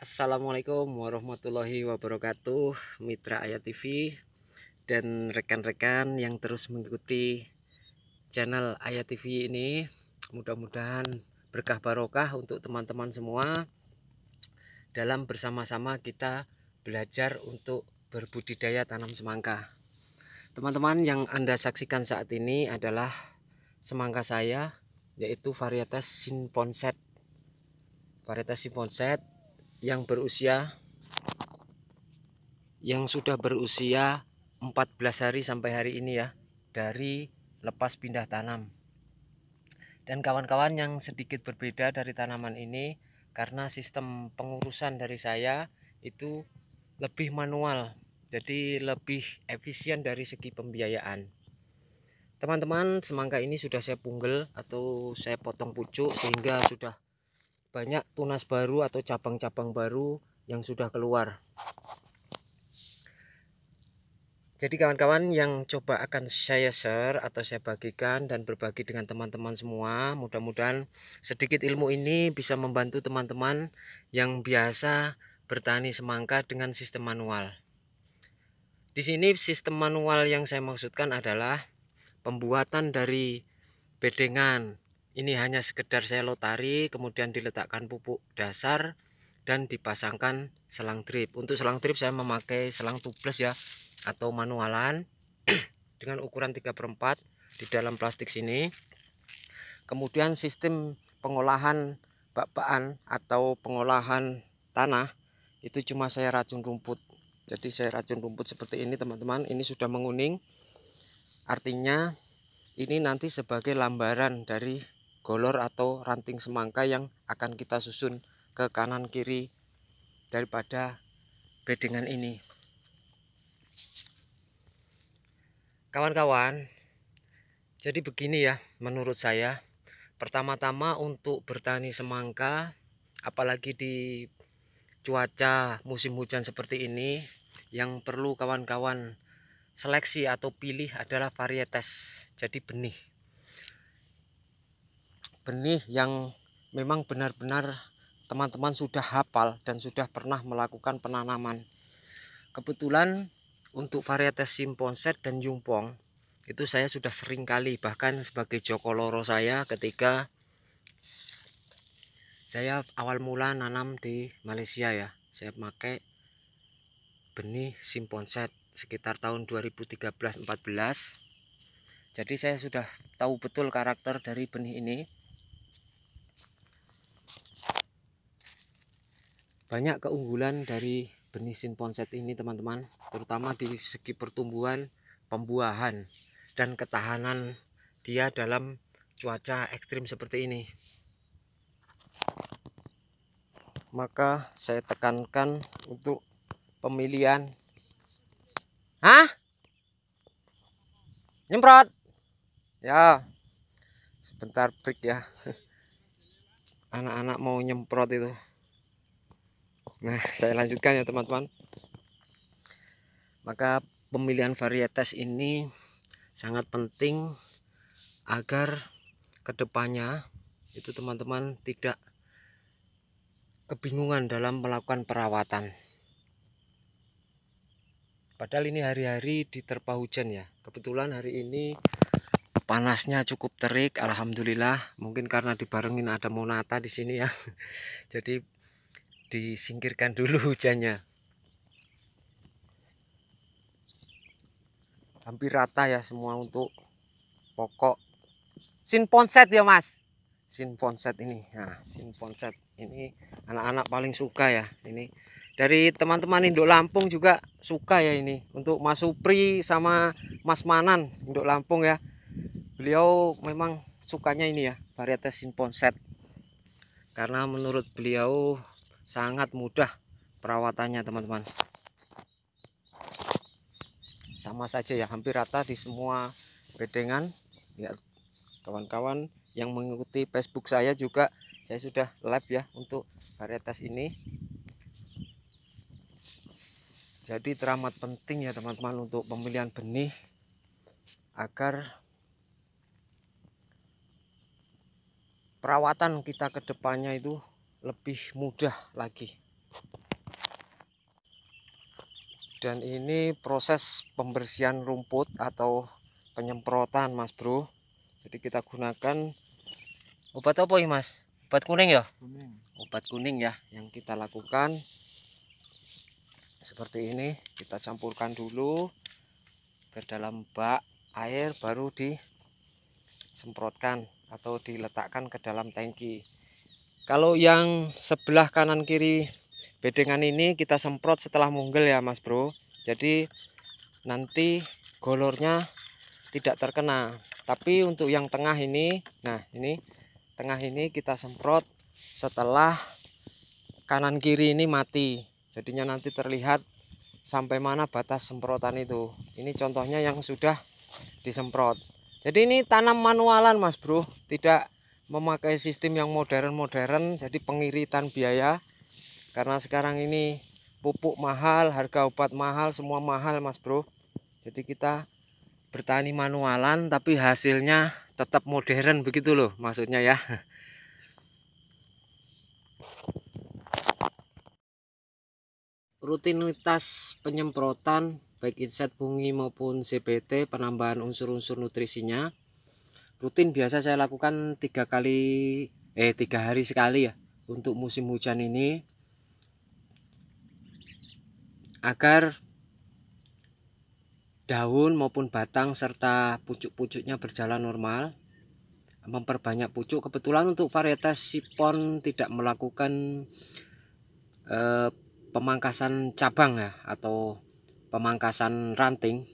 Assalamualaikum warahmatullahi wabarakatuh Mitra Ayat TV dan rekan-rekan yang terus mengikuti channel Ayat TV ini mudah-mudahan berkah barokah untuk teman-teman semua dalam bersama-sama kita belajar untuk berbudidaya tanam semangka teman-teman yang Anda saksikan saat ini adalah semangka saya yaitu varietas sinponset varietas sinponset yang berusia yang sudah berusia 14 hari sampai hari ini ya dari lepas pindah tanam dan kawan-kawan yang sedikit berbeda dari tanaman ini karena sistem pengurusan dari saya itu lebih manual jadi lebih efisien dari segi pembiayaan teman-teman semangka ini sudah saya punggel atau saya potong pucuk sehingga sudah banyak tunas baru atau cabang-cabang baru yang sudah keluar jadi kawan-kawan yang coba akan saya share atau saya bagikan dan berbagi dengan teman-teman semua mudah-mudahan sedikit ilmu ini bisa membantu teman-teman yang biasa bertani semangka dengan sistem manual di sini sistem manual yang saya maksudkan adalah pembuatan dari bedengan ini hanya sekedar saya lotari, kemudian diletakkan pupuk dasar dan dipasangkan selang drip untuk selang drip saya memakai selang tubeless ya atau manualan dengan ukuran 3 per 4 di dalam plastik sini kemudian sistem pengolahan bak atau pengolahan tanah itu cuma saya racun rumput jadi saya racun rumput seperti ini teman-teman ini sudah menguning artinya ini nanti sebagai lambaran dari golor atau ranting semangka yang akan kita susun ke kanan kiri daripada bedengan ini kawan-kawan jadi begini ya menurut saya pertama-tama untuk bertani semangka apalagi di cuaca musim hujan seperti ini yang perlu kawan-kawan seleksi atau pilih adalah varietas jadi benih benih yang memang benar-benar teman-teman sudah hafal dan sudah pernah melakukan penanaman. Kebetulan untuk varietas simponset dan jungpong itu saya sudah sering kali bahkan sebagai joko jokoloro saya ketika saya awal mula nanam di Malaysia ya. Saya pakai benih simponset sekitar tahun 2013-14. Jadi saya sudah tahu betul karakter dari benih ini banyak keunggulan dari benih sinponset ini teman-teman terutama di segi pertumbuhan pembuahan dan ketahanan dia dalam cuaca ekstrim seperti ini maka saya tekankan untuk pemilihan Hah? Nyemprot ya sebentar break ya anak-anak mau nyemprot itu Nah, saya lanjutkan ya teman-teman. Maka pemilihan varietas ini sangat penting agar kedepannya itu teman-teman tidak kebingungan dalam melakukan perawatan. Padahal ini hari-hari diterpa hujan ya. Kebetulan hari ini panasnya cukup terik, alhamdulillah. Mungkin karena dibarengin ada monata di sini ya. Jadi disingkirkan dulu hujannya hampir rata ya semua untuk pokok sin ponset ya mas sin ponset ini nah sin ponset ini anak-anak paling suka ya ini dari teman-teman Induk Lampung juga suka ya ini untuk Mas Supri sama Mas Manan Induk Lampung ya beliau memang sukanya ini ya varietas sin ponset karena menurut beliau sangat mudah perawatannya teman-teman sama saja ya hampir rata di semua bedengan ya kawan-kawan yang mengikuti Facebook saya juga saya sudah live ya untuk varietas ini jadi teramat penting ya teman-teman untuk pemilihan benih agar perawatan kita kedepannya itu lebih mudah lagi dan ini proses pembersihan rumput atau penyemprotan mas bro jadi kita gunakan obat apa ini, mas? obat kuning ya? kuning obat kuning ya yang kita lakukan seperti ini kita campurkan dulu ke dalam bak air baru disemprotkan atau diletakkan ke dalam tangki kalau yang sebelah kanan kiri bedengan ini kita semprot setelah munggel ya mas bro. Jadi nanti golornya tidak terkena. Tapi untuk yang tengah ini, nah ini tengah ini kita semprot setelah kanan kiri ini mati. Jadinya nanti terlihat sampai mana batas semprotan itu. Ini contohnya yang sudah disemprot. Jadi ini tanam manualan mas bro, tidak memakai sistem yang modern-modern jadi pengiritan biaya karena sekarang ini pupuk mahal harga obat mahal semua mahal mas bro jadi kita bertani manualan tapi hasilnya tetap modern begitu loh maksudnya ya rutinitas penyemprotan baik inset bungi maupun CPT penambahan unsur-unsur nutrisinya rutin biasa saya lakukan tiga kali eh tiga hari sekali ya untuk musim hujan ini agar daun maupun batang serta pucuk-pucuknya berjalan normal memperbanyak pucuk kebetulan untuk varietas sipon tidak melakukan eh, pemangkasan cabang ya atau pemangkasan ranting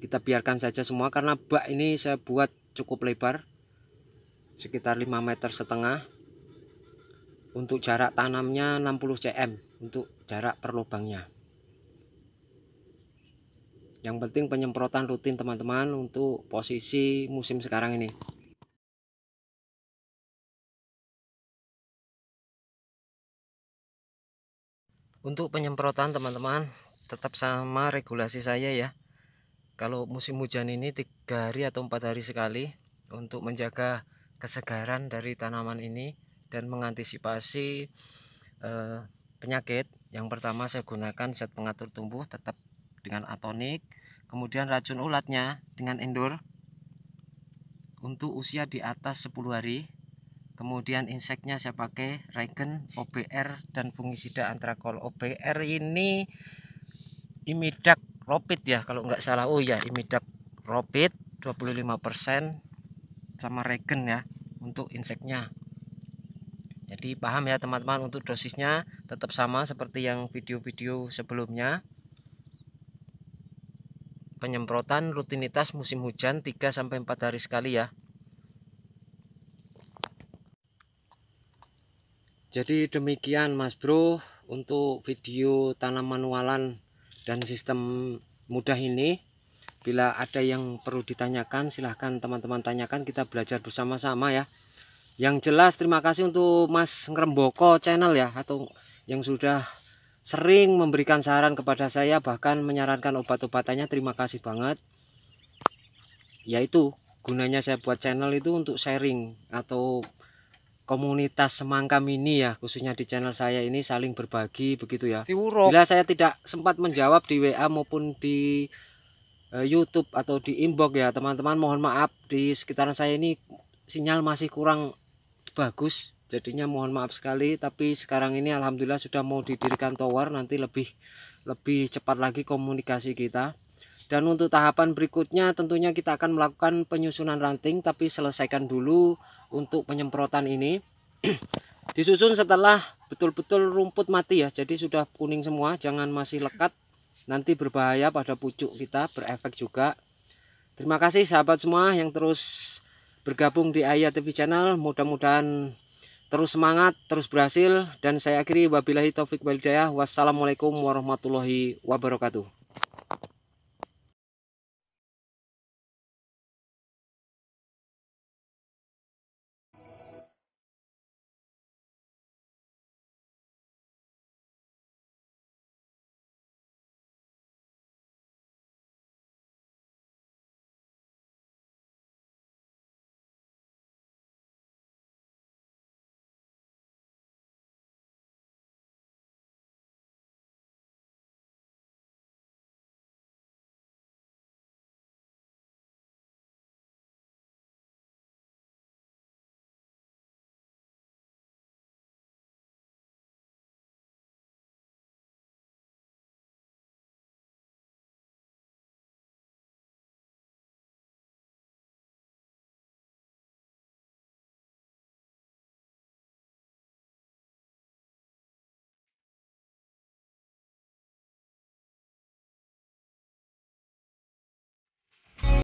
kita biarkan saja semua karena bak ini saya buat cukup lebar sekitar 5 meter setengah untuk jarak tanamnya 60 cm untuk jarak per lubangnya yang penting penyemprotan rutin teman-teman untuk posisi musim sekarang ini untuk penyemprotan teman-teman tetap sama regulasi saya ya kalau musim hujan ini tiga hari atau empat hari sekali untuk menjaga kesegaran dari tanaman ini dan mengantisipasi eh, penyakit yang pertama saya gunakan set pengatur tumbuh tetap dengan atonik kemudian racun ulatnya dengan indoor untuk usia di atas 10 hari kemudian inseknya saya pakai regen OBR dan fungisida antrakol OBR ini imidak Ropit ya kalau nggak salah oh ya imidak Ropit 25% sama regen ya untuk inseknya jadi paham ya teman-teman untuk dosisnya tetap sama seperti yang video-video sebelumnya penyemprotan rutinitas musim hujan 3-4 hari sekali ya jadi demikian mas bro untuk video tanaman walan dan sistem mudah ini bila ada yang perlu ditanyakan silahkan teman-teman tanyakan kita belajar bersama-sama ya yang jelas terima kasih untuk Mas Ngeremboko channel ya atau yang sudah sering memberikan saran kepada saya bahkan menyarankan obat-obatannya terima kasih banget yaitu gunanya saya buat channel itu untuk sharing atau komunitas semangka mini ya khususnya di channel saya ini saling berbagi begitu ya bila saya tidak sempat menjawab di WA maupun di e, YouTube atau di inbox ya teman-teman mohon maaf di sekitaran saya ini sinyal masih kurang bagus jadinya mohon maaf sekali tapi sekarang ini Alhamdulillah sudah mau didirikan tower nanti lebih lebih cepat lagi komunikasi kita dan untuk tahapan berikutnya tentunya kita akan melakukan penyusunan ranting tapi selesaikan dulu untuk penyemprotan ini. Disusun setelah betul-betul rumput mati ya. Jadi sudah kuning semua, jangan masih lekat. Nanti berbahaya pada pucuk kita, berefek juga. Terima kasih sahabat semua yang terus bergabung di Ayah TV Channel. Mudah-mudahan terus semangat, terus berhasil. Dan saya akhiri wabillahi taufik walidayah. Wassalamualaikum warahmatullahi wabarakatuh.